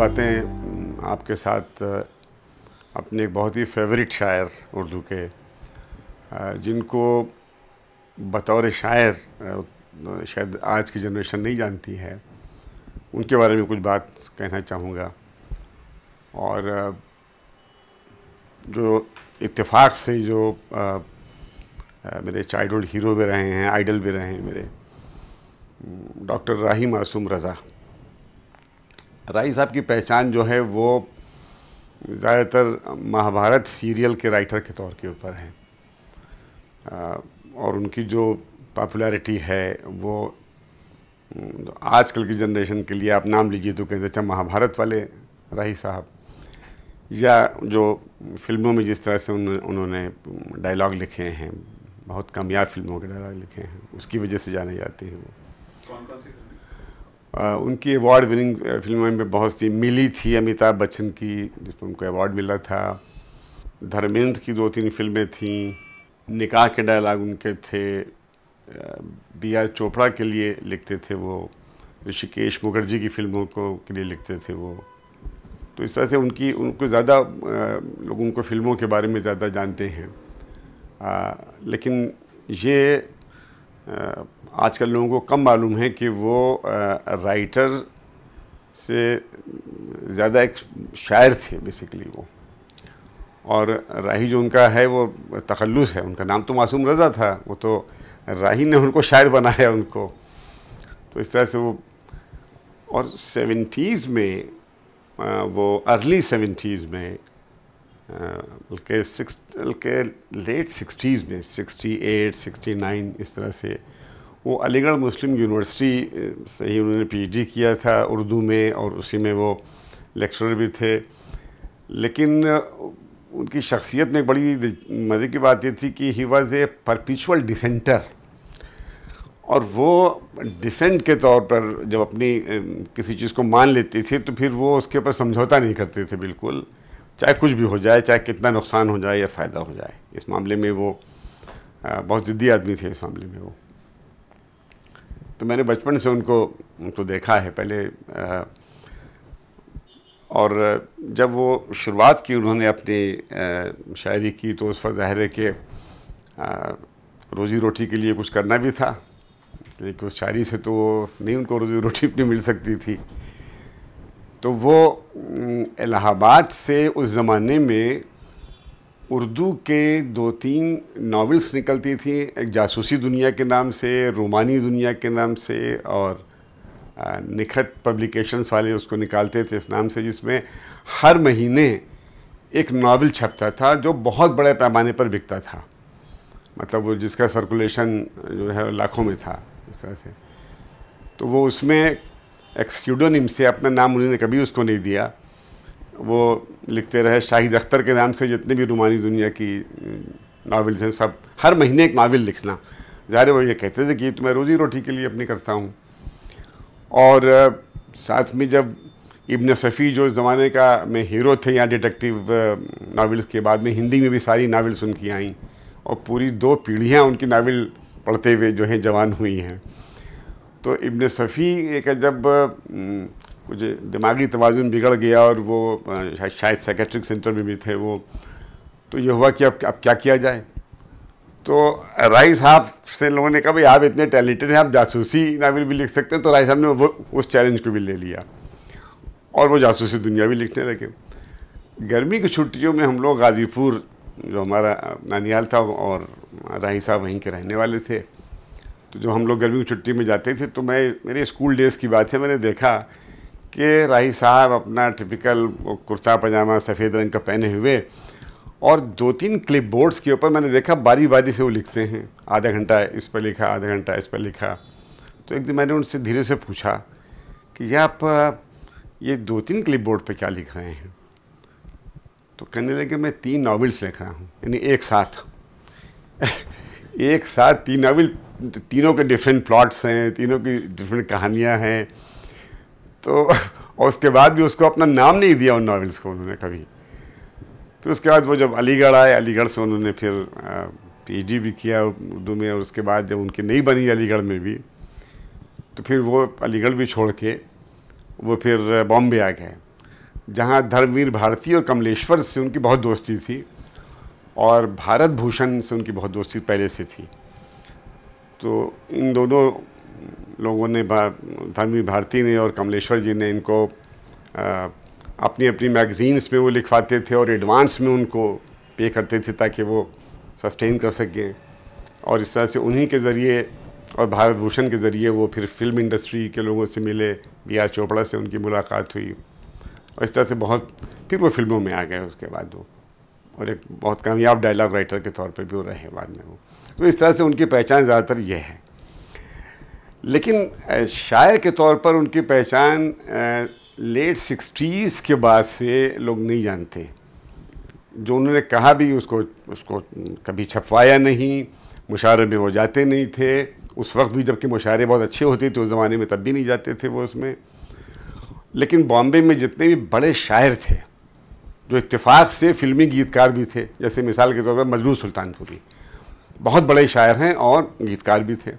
बातें आपके साथ अपने एक बहुत ही फेवरेट शायर उर्दू के जिनको बतौर शायर शायद आज की जनरेशन नहीं जानती है उनके बारे में कुछ बात कहना चाहूँगा और जो इत्तेफाक से जो मेरे चाइल्डहुड हीरो भी रहे हैं आइडल भी रहे हैं मेरे डॉक्टर राही मासूम रज़ा राही साहब की पहचान जो है वो ज़्यादातर महाभारत सीरियल के राइटर के तौर के ऊपर है और उनकी जो पॉपुलैरिटी है वो आजकल की जनरेशन के लिए आप नाम लीजिए तो कहते अच्छा महाभारत वाले राही साहब या जो फिल्मों में जिस तरह से उन, उन्होंने डायलॉग लिखे हैं बहुत कामयाब फिल्मों के डायलॉग लिखे हैं उसकी वजह से जाने जाते हैं वो कौन कौन सी आ, उनकी अवार्ड विनिंग फिल्मों में बहुत सी मिली थी अमिताभ बच्चन की जिसमें उनको अवार्ड मिला था धर्मेंद्र की दो तीन फिल्में थीं निकाह के डायलाग उनके थे बी आर चोपड़ा के लिए लिखते थे वो ऋषिकेश मुखर्जी की फिल्मों को के लिए लिखते थे वो तो इस तरह से उनकी उनको ज़्यादा लोग उनको फिल्मों के बारे में ज़्यादा जानते हैं आ, लेकिन ये आजकल लोगों को कम मालूम है कि वो राइटर से ज़्यादा एक शायर थे बेसिकली वो और राही जो उनका है वो तखलुस है उनका नाम तो मासूम रज़ा था वो तो राही ने उनको शायर बनाया उनको तो इस तरह से वो और सेवेंटीज़ में वो अर्ली सेवेंटीज़ में बल्कि सिक्स बल्कि लेट सिक्सटीज़ में सिक्सटी एट सिक्सटी नाइन इस तरह से वो अलीगढ़ मुस्लिम यूनिवर्सिटी से ही उन्होंने पीएचडी किया था उर्दू में और उसी में वो लेक्चरर भी थे लेकिन उनकी शख्सियत में बड़ी मज़े की बात ये थी कि ही वॉज़ ए परपिचुअल डिसेंटर और वो डिसेंट के तौर पर जब अपनी किसी चीज़ को मान लेती थी तो फिर वो उसके ऊपर समझौता नहीं करते थे बिल्कुल चाहे कुछ भी हो जाए चाहे कितना नुकसान हो जाए या फ़ायदा हो जाए इस मामले में वो बहुत ज़िद्दी आदमी थे इस मामले में वो तो मैंने बचपन से उनको उनको देखा है पहले और जब वो शुरुआत की उन्होंने अपनी शायरी की तो उस पर ज़ाहिर है कि रोज़ी रोटी के लिए कुछ करना भी था इसलिए कि उस शायरी से तो नहीं उनको रोज़ी रोटी अपनी मिल सकती थी तो वो इलाहाबाद से उस ज़माने में उर्दू के दो तीन नावल्स निकलती थी एक जासूसी दुनिया के नाम से रोमानी दुनिया के नाम से और निखत पब्लिकेशंस वाले उसको निकालते थे इस नाम से जिसमें हर महीने एक नावल छपता था जो बहुत बड़े पैमाने पर बिकता था मतलब वो जिसका सर्कुलेशन जो है लाखों में था इस तरह से तो वो उसमें एक स्यूडोनिम से अपना नाम उन्होंने कभी उसको नहीं दिया वो लिखते रहे शाहिद अख्तर के नाम से जितने भी रूमानी दुनिया की नावल्स हैं सब हर महीने एक नावल लिखना ज़ाहिर वो ये कहते थे कि तो मैं रोज़ी रोटी के लिए अपनी करता हूँ और साथ में जब इब्न सफ़ी जो इस ज़माने का में हीरो थे यहाँ डिटेक्टिव नावल्स के बाद में हिंदी में भी सारी नावल्स उनकी आईं और पूरी दो पीढ़ियाँ उनकी नावल पढ़ते हुए जो हैं जवान हुई हैं तो इबन सफ़ी एक जब कुछ दिमागी तोज़ुन बिगड़ गया और वो शायद सेक्रेटरी सेंटर में भी थे वो तो ये हुआ कि अब अब क्या किया जाए तो राय साहब से लोगों ने कहा भाई आप इतने टैलेंटेड हैं आप जासूसी नावल भी लिख सकते हैं तो राय साहब ने वो उस चैलेंज को भी ले लिया और वो जासूसी दुनिया भी लिखने लगे गर्मी की छुट्टियों में हम लोग गाज़ीपुर जो हमारा नानियाल था और राही साहब वहीं के रहने वाले थे तो जो हम लोग गर्मी की छुट्टी में जाते थे तो मैं मेरे स्कूल डेज़ की बात है मैंने देखा कि राही साहब अपना टिपिकल कुर्ता पजामा सफ़ेद रंग का पहने हुए और दो तीन क्लिप बोर्ड्स के ऊपर मैंने देखा बारी बारी से वो लिखते हैं आधा घंटा इस पर लिखा आधा घंटा इस पर लिखा तो एक दिन मैंने उनसे धीरे से पूछा कि ये आप ये दो तीन क्लिप बोर्ड पर क्या लिख रहे हैं तो कहने लगे मैं तीन नावल्स लिख रहा हूँ यानी एक साथ एक साथ तीन नावल तीनों के डिफरेंट प्लॉट्स हैं तीनों की डिफरेंट कहानियाँ हैं तो और उसके बाद भी उसको अपना नाम नहीं दिया उन नावल्स को उन्होंने कभी फिर उसके बाद वो जब अलीगढ़ आए अलीगढ़ से उन्होंने फिर पीएचडी भी किया उर्दू में और उसके बाद जब उनकी नहीं बनी अलीगढ़ में भी तो फिर वो अलीगढ़ भी छोड़ के वो फिर बॉम्बे आ गए जहाँ धर्मवीर भारती और कमलेश्वर से उनकी बहुत दोस्ती थी और भारत भूषण से उनकी बहुत दोस्ती पहले से थी तो इन दोनों लोगों ने धर्मी भारती ने और कमलेश्वर जी ने इनको आ, अपनी अपनी मैगज़ीन्स में वो लिखवाते थे और एडवांस में उनको पे करते थे ताकि वो सस्टेन कर सकें और इस तरह से उन्हीं के ज़रिए और भारत भूषण के ज़रिए वो फिर फिल्म इंडस्ट्री के लोगों से मिले बी आर चोपड़ा से उनकी मुलाकात हुई और इस तरह से बहुत फिर वो फिल्मों में आ गए उसके बाद वो और एक बहुत कामयाब डायलॉग राइटर के तौर पर भी वो रहे बाद में वो तो इस तरह से उनकी पहचान ज़्यादातर ये है लेकिन शायर के तौर पर उनकी पहचान लेट सिक्सटीज़ के बाद से लोग नहीं जानते जो उन्होंने कहा भी उसको उसको कभी छपवाया नहीं मुशारे में वो जाते नहीं थे उस वक्त भी जबकि मुशारे बहुत अच्छे होते थे उस ज़माने में तब भी नहीं जाते थे वो उसमें लेकिन बॉम्बे में जितने भी बड़े शायर थे जो इत्तेफाक से फिल्मी गीतकार भी थे जैसे मिसाल के तौर पर मजनू सुल्तानपुरी बहुत बड़े शायर हैं और गीतकार भी थे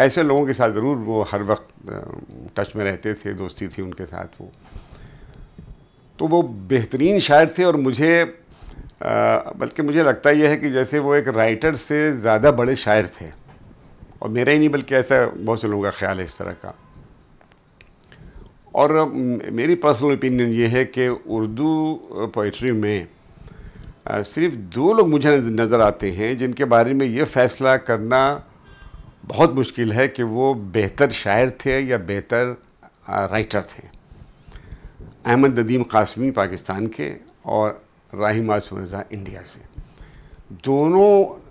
ऐसे लोगों के साथ ज़रूर वो हर वक्त टच में रहते थे दोस्ती थी उनके साथ वो तो वो बेहतरीन शायर थे और मुझे बल्कि मुझे लगता यह है कि जैसे वो एक राइटर से ज़्यादा बड़े शायर थे और मेरा ही नहीं बल्कि ऐसा बहुत से लोगों का ख्याल है इस तरह का और मेरी पर्सनल ओपिनियन ये है कि उर्दू पोइट्री में सिर्फ दो लोग मुझे नज़र आते हैं जिनके बारे में ये फ़ैसला करना बहुत मुश्किल है कि वो बेहतर शायर थे या बेहतर राइटर थे अहमद नदीम कासमी पाकिस्तान के और राहिम आसमरजा इंडिया से दोनों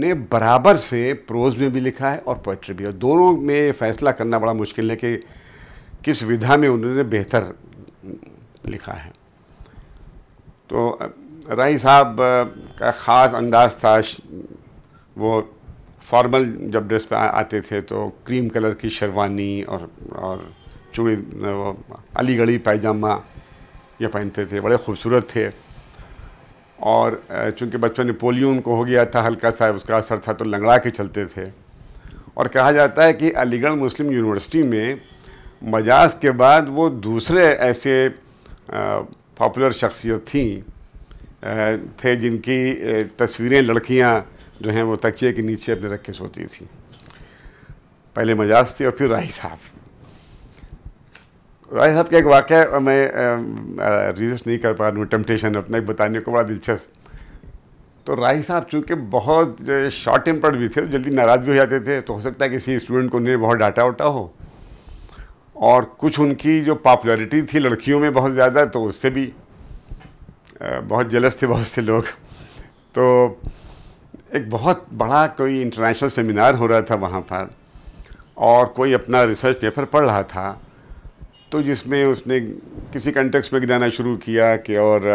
ने बराबर से प्रोज़ में भी लिखा है और पोइट्री भी और दोनों में फ़ैसला करना बड़ा मुश्किल है कि किस विधा में उन्होंने बेहतर लिखा है तो राई साहब का ख़ास अंदाज था वो फॉर्मल जब ड्रेस पे आते थे तो क्रीम कलर की शेरवानी और और चूड़ी वो अलीगढ़ी पैजामा ये पहनते थे बड़े खूबसूरत थे और चूंकि बचपन में पोलियो उनको हो गया था हल्का सा उसका असर था तो लंगड़ा के चलते थे और कहा जाता है कि अलीगढ़ मुस्लिम यूनिवर्सिटी में मजाज के बाद वो दूसरे ऐसे पॉपुलर शख्सियत थी थे जिनकी तस्वीरें लड़कियां जो हैं वो तकिए के नीचे अपने रख के सोती थी पहले मजाज थी और फिर राही साहब राय साहब का एक वाक़ मैं रिजिस्ट नहीं कर पा रहा हूँ टेम्पटेशन अपना एक बताने को बड़ा दिलचस्प तो राही साहब चूँकि बहुत शॉर्ट टेम्पर्ड भी थे तो जल्दी नाराज़ भी हो जाते थे तो हो सकता है किसी स्टूडेंट को उन्हें बहुत डाटा वाटा हो और कुछ उनकी जो पॉपुलरिटी थी लड़कियों में बहुत ज़्यादा तो उससे भी बहुत जलस थे बहुत से लोग तो एक बहुत बड़ा कोई इंटरनेशनल सेमिनार हो रहा था वहाँ पर और कोई अपना रिसर्च पेपर पढ़ रहा था तो जिसमें उसने किसी कंटेक्स में गिनाना शुरू किया कि और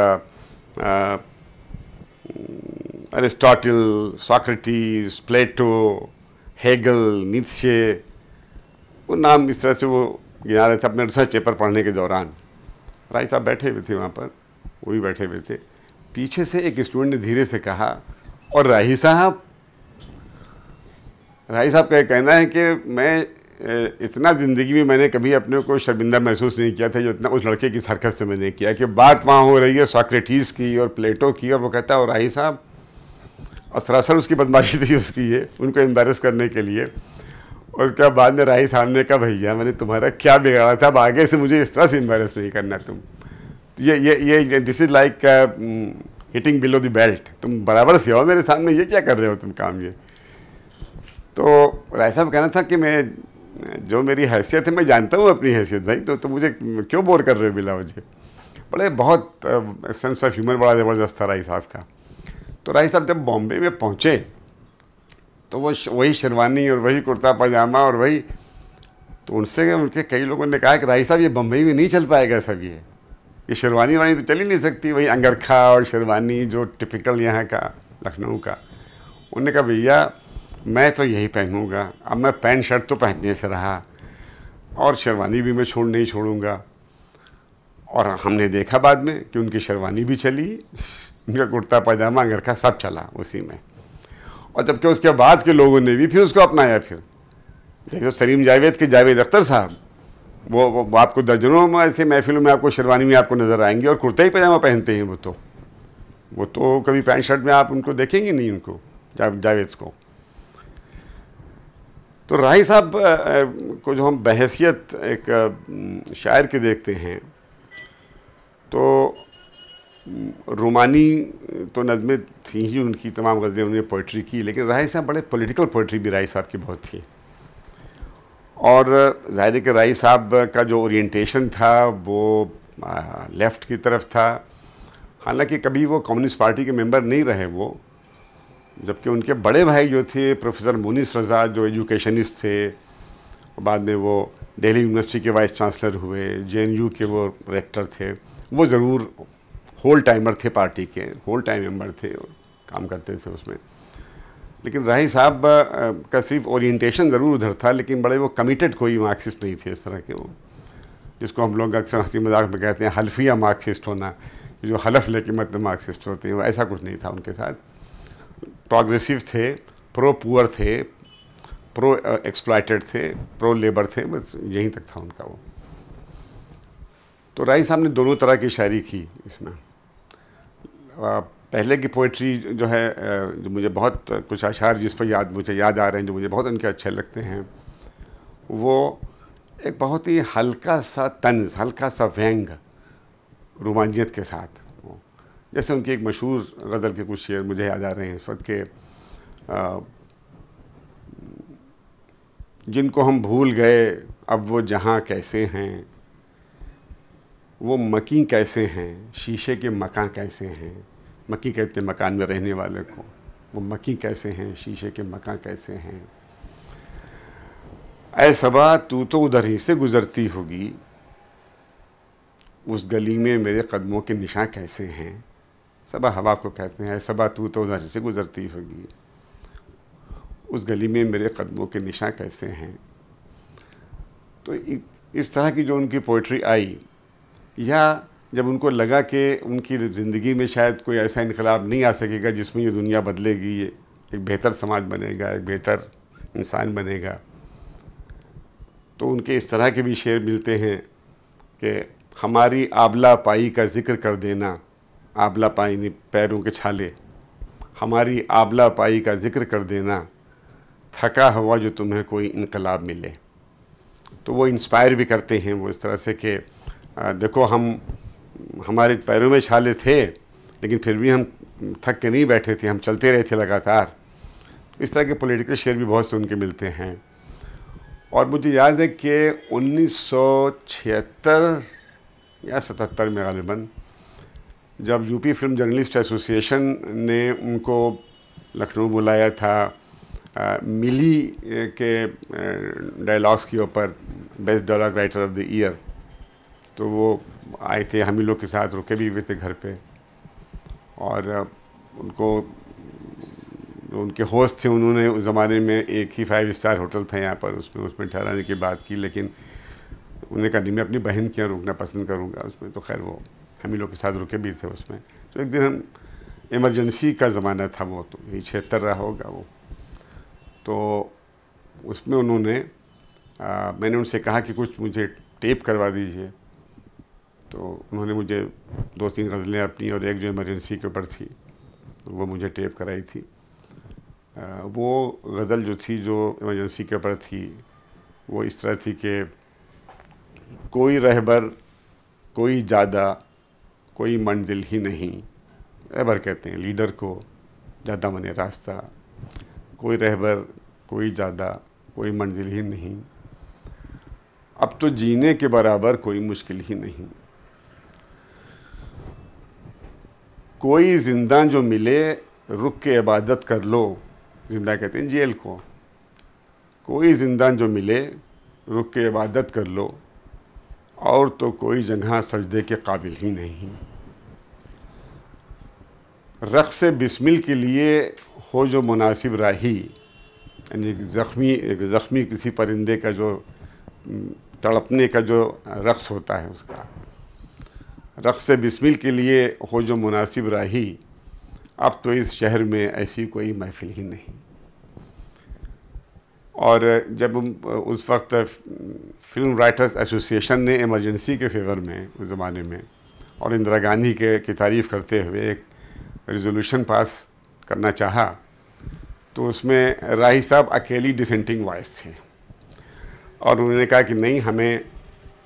Aristotle Socrates Plato Hegel Nietzsche वो नाम इस तरह से वो गिना रहे थे अपने रिसर्च पेपर पढ़ने के दौरान राय साहब बैठे हुए थे वहाँ पर वो भी बैठे हुए थे पीछे से एक स्टूडेंट ने धीरे से कहा और राही साहब राही साहब का कहना है कि मैं इतना ज़िंदगी में मैंने कभी अपने को शर्मिंदा महसूस नहीं किया था जो इतना उस लड़के की हरकत से मैंने किया कि बात वहाँ हो रही है सॉक्रेटिस की और प्लेटो की और वो कहता है और राही साहब और सरासर उसकी बदमाशी थी उसकी ये उनको एम्बेस करने के लिए उसके बाद में राही साहब ने कहा भैया मैंने तुम्हारा क्या बिगाड़ा था अब आगे से मुझे इस तरह से एम्बेस नहीं करना तुम ये ये ये this is like hitting below the belt तुम बराबर से हो मेरे सामने ये क्या कर रहे हो तुम काम ये तो राय साहब कहना था कि मैं जो मेरी हैसियत है मैं जानता हूँ अपनी हैसियत भाई तो, तो मुझे क्यों बोर कर रहे हो बिला वजह बड़े बहुत सेंस ऑफ ह्यूमर बड़ा ज़बरदस्त था राय साहब का तो राय साहब जब बॉम्बे में पहुँचे तो वो वही शेरवानी और वही कुर्ता पजामा और वही तो उनसे उनके कई लोगों ने कहा कि राय साहब ये बम्बई में नहीं चल पाएगा सब ये ये शेरवानी वानी तो चल ही नहीं सकती वही अंगरखा और शेरवानी जो टिपिकल यहाँ का लखनऊ का उन्होंने कहा भैया मैं तो यही पहनूँगा अब मैं पैंट शर्ट तो पहनने से रहा और शेरवानी भी मैं छोड़ नहीं छोड़ूँगा और हमने देखा बाद में कि उनकी शेरवानी भी चली उनका कुर्ता पैजामा अंगरखा सब चला उसी में और जबकि उसके बाद के लोगों ने भी फिर उसको अपनाया फिर जैसे सलीम जावेद के जावेद अख्तर साहब वो, वो आपको दर्जनों में ऐसे महफिलों में आपको शेरवानी में आपको नज़र आएंगे और कुर्ता ही पजामा पहनते हैं वो तो वो तो कभी पैंट शर्ट में आप उनको देखेंगे नहीं उनको जा, जावेद को तो राही साहब को जो हम बहसीत एक शायर के देखते हैं तो रोमानी तो नज़में थी ही उनकी तमाम गज़लें उन्होंने पोइट्री की लेकिन राही साहब बड़े पॉलिटिकल पोइट्री भी राही साहब की बहुत थी और ज़ाहिर के कि राई साहब का जो ओरिएंटेशन था वो आ, लेफ़्ट की तरफ था हालांकि कभी वो कम्युनिस्ट पार्टी के मेंबर नहीं रहे वो जबकि उनके बड़े भाई जो थे प्रोफेसर मुनिस रज़ा जो एजुकेशनिस्ट थे बाद में वो दिल्ली यूनिवर्सिटी के वाइस चांसलर हुए जे के वो रेक्टर थे वो ज़रूर होल टाइमर थे पार्टी के होल टाइम मेम्बर थे और काम करते थे उसमें लेकिन राही साहब का सिर्फ ओरिएंटेशन ज़रूर उधर था लेकिन बड़े वो कमिटेड कोई मार्क्सिस्ट नहीं थे इस तरह के वो जिसको हम लोग अक्सर हंसी मजाक में कहते हैं हल्फिया मार्क्सिस्ट होना जो हलफ लेके मतलब मार्क्सिस्ट होते हैं वो ऐसा कुछ नहीं था उनके साथ प्रोग्रेसिव थे प्रो पुअर थे प्रो एक्सप्लाइटेड थे प्रो लेबर थे बस यहीं तक था उनका वो तो राही साहब ने दोनों तरह की शायरी की इसमें पहले की पोइट्री जो है जो मुझे बहुत कुछ अशार जिस पर याद मुझे याद आ रहे हैं जो मुझे बहुत उनके अच्छे लगते हैं वो एक बहुत ही हल्का सा तंज हल्का सा व्यंग रोमानियत के साथ जैसे उनकी एक मशहूर गज़ल के कुछ शेर मुझे याद आ रहे हैं इस वक्त के जिनको हम भूल गए अब वो जहाँ कैसे हैं वो मकी कैसे हैं शीशे के मकान कैसे हैं मक्की कहते हैं मकान में रहने वाले को वो मक्की कैसे हैं शीशे के मकान कैसे हैं ऐ सबा तू तो उधर ही से गुजरती होगी उस गली में मेरे कदमों के निशान कैसे हैं सबा हवा को कहते हैं सबा तू तो उधर से गुजरती होगी उस गली में मेरे कदमों के निशान कैसे हैं तो इस तरह की जो उनकी पोइट्री आई या जब उनको लगा कि उनकी ज़िंदगी में शायद कोई ऐसा इनकलाब नहीं आ सकेगा जिसमें ये दुनिया बदलेगी ये एक बेहतर समाज बनेगा एक बेहतर इंसान बनेगा तो उनके इस तरह के भी शेर मिलते हैं कि हमारी आबला पाई का जिक्र कर देना आबला पाई पैरों के छाले हमारी आबला पाई का जिक्र कर देना थका हुआ जो तुम्हें कोई इनकलाब मिले तो वो इंस्पायर भी करते हैं वो इस तरह से कि देखो हम हमारे पैरों में छाले थे लेकिन फिर भी हम थक के नहीं बैठे थे हम चलते रहे थे लगातार इस तरह के पॉलिटिकल शेयर भी बहुत से उनके मिलते हैं और मुझे याद है कि 1976 या 77 में गालिबा जब यूपी फिल्म जर्नलिस्ट एसोसिएशन ने उनको लखनऊ बुलाया था आ, मिली के डायलॉग्स के ऊपर best dialogue writer of the year तो वो आए थे हम ही लोग के साथ रुके भी हुए थे घर पे और उनको उनके होस्ट थे उन्होंने उस ज़माने में एक ही फाइव स्टार होटल था यहाँ पर उसमें उसमें ठहराने की बात की लेकिन उन्हें कहा मैं अपनी बहन के यहाँ रुकना पसंद करूँगा उसमें तो खैर वो हम ही लोग के साथ रुके भी थे उसमें तो एक दिन हम इमरजेंसी का ज़माना था वो तो ये छिहत्तर रहा होगा वो तो उसमें उन्होंने आ, मैंने उनसे कहा कि कुछ मुझे टेप करवा दीजिए तो उन्होंने मुझे दो तीन गज़लें अपनी और एक जो इमरजेंसी के ऊपर थी तो वो मुझे टेप कराई थी वो गज़ल जो थी जो इमरजेंसी के ऊपर थी वो इस तरह थी कि कोई रहबर कोई ज़्यादा कोई मंजिल ही नहीं रहबर कहते हैं लीडर को ज़्यादा मने रास्ता कोई रहबर कोई ज़्यादा कोई मंजिल ही नहीं अब तो जीने के बराबर कोई मुश्किल ही नहीं कोई जिंदा जो मिले रुक के इबादत कर लो जिंदा कहते हैं जेल को कोई जिंदा जो मिले रुक के इबादत कर लो और तो कोई जगह सजदे के काबिल ही नहीं से बिस्मिल के लिए हो जो मुनासिब राही यानी ज़ख्मी एक ज़ख्मी किसी परिंदे का जो तड़पने का जो रक़्स होता है उसका रक़स बिस्मिल के लिए हो जो मुनासिब राही अब तो इस शहर में ऐसी कोई महफिल ही नहीं और जब उस वक्त फिल्म राइटर्स एसोसिएशन ने इमरजेंसी के फेवर में उस ज़माने में और इंदिरा गांधी के की तारीफ़ करते हुए एक रेजोल्यूशन पास करना चाहा तो उसमें राही साहब अकेली डिसेंटिंग वॉइस थे और उन्होंने कहा कि नहीं हमें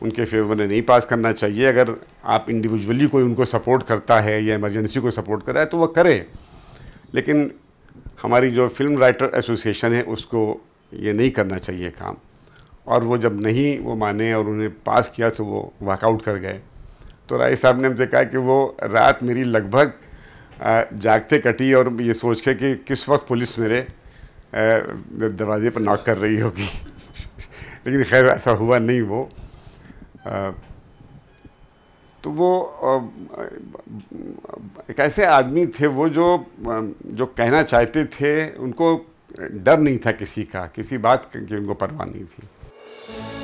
उनके फेवर में नहीं पास करना चाहिए अगर आप इंडिविजुअली कोई उनको सपोर्ट करता है या इमरजेंसी को सपोर्ट कर रहा है तो वह करे लेकिन हमारी जो फिल्म राइटर एसोसिएशन है उसको ये नहीं करना चाहिए काम और वो जब नहीं वो माने और उन्हें पास किया तो वो वाकआउट कर गए तो राय साहब ने हमसे कहा कि वो रात मेरी लगभग जागते कटी और ये सोच के कि किस वक्त पुलिस मेरे दरवाजे पर नॉक कर रही होगी लेकिन खैर ऐसा हुआ नहीं वो तो वो एक ऐसे आदमी थे वो जो जो कहना चाहते थे उनको डर नहीं था किसी का किसी बात की उनको परवाह नहीं थी